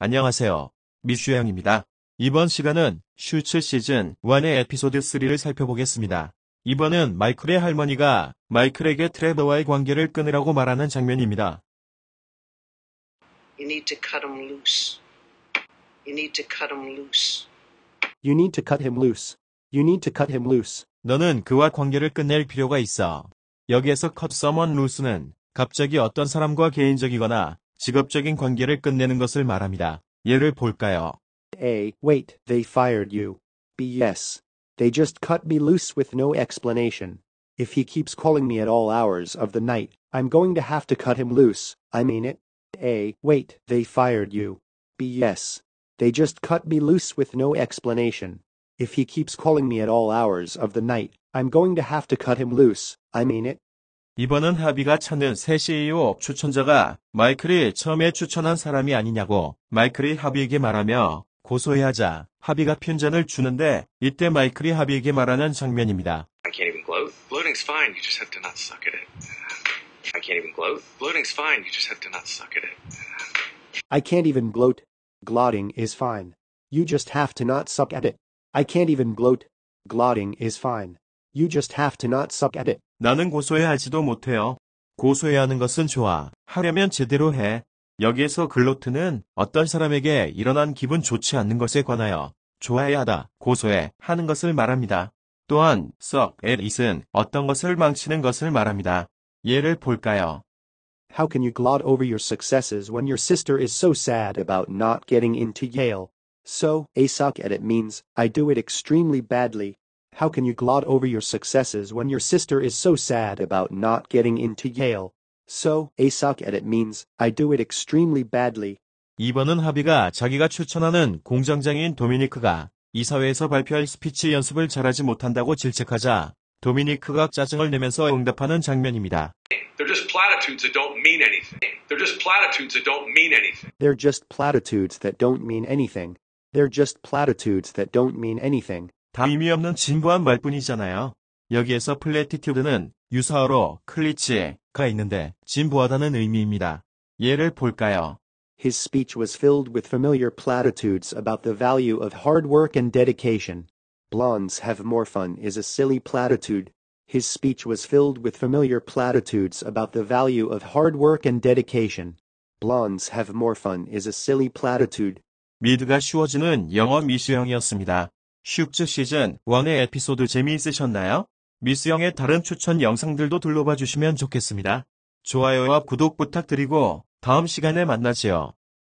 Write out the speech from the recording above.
안녕하세요. 미슈양입니다. 이번 시간은 슈츠 시즌 1의 에피소드 3를 살펴보겠습니다. 이번은 마이클의 할머니가 마이클에게 트레버와의 관계를 끊으라고 말하는 장면입니다. You need to cut him loose. You need to cut him loose. You need to cut him loose. You need to cut him loose. 너는 그와 관계를 끝낼 필요가 있어. 여기에서 cut someone loose는 갑자기 어떤 사람과 개인적이거나 직업적인 관계를 끝내는 것을 말합니다. 예를 볼까요? A. Wait, they fired you. B. Yes. They just cut me loose with no explanation. If he keeps calling me at all hours of the night, I'm going to have to cut him loose. I mean it. A. Wait, they fired you. B. Yes. They just cut me loose with no explanation. If he keeps calling me at all hours of the night, I'm going to have to cut him loose. I mean it. 이번은 하비가 찾는 새 CEO 업 추천자가 마이클이 처음에 추천한 사람이 아니냐고 마이클이 하비에게 말하며 고소해하자 하비가 편전을 주는데 이때 마이클이 하비에게 말하는 장면입니다. I can't even gloat. Bloating's fine. You just have to not suck at it. I can't even gloat. Bloating's fine. You just have to not suck at it. I can't even gloat. Glotting is fine. You just have to not suck at it. I can't even gloat. Glotting is fine. You just have to not suck at it. 나는 고소해하지도 못해요. 고소해하는 것은 좋아. 하려면 제대로 해. 여기에서 글로트는 어떤 사람에게 일어난 기분 좋지 않는 것에 관하여 좋아해야 하다, 고소해 하는 것을 말합니다. 또한 썩, 에잇은 어떤 것을 망치는 것을 말합니다. 예를 볼까요? How can you gloat over your successes when your sister is so sad about not getting into Yale? So, a suck at it means, I do it extremely badly, How can you gloat over your successes when your sister is so sad about not getting into Yale? So, a suck at it means I do it extremely badly. 이번은 하비가 자기가 추천하는 공장장인 도미니크가 이사회에서 발표할 스피치 연습을 잘하지 못한다고 질책하자 도미니크가 짜증을 내면서 응답하는 장면입니다. They're just platitudes that don't mean anything. They're just platitudes that don't mean anything. They're just platitudes that don't mean anything. They're just platitudes that don't mean anything. 다 의미 없는 진부한 말뿐이잖아요. 여기에서 플래티튜드는 유사어로 클리치가 있는데 진부하다는 의미입니다. 예를 볼까요? His speech was filled with familiar platitudes about the value of hard work and dedication. Blondes have more fun is a silly platitude. His speech was filled with familiar platitudes about the value of hard work and dedication. Blondes have more fun is a silly platitude. 미드가 쉬워지는 영어 미수형이었습니다. 슈즈 시즌 1의 에피소드 재미있으셨나요? 미스영의 다른 추천 영상들도 둘러봐 주시면 좋겠습니다. 좋아요와 구독 부탁드리고 다음 시간에 만나지요.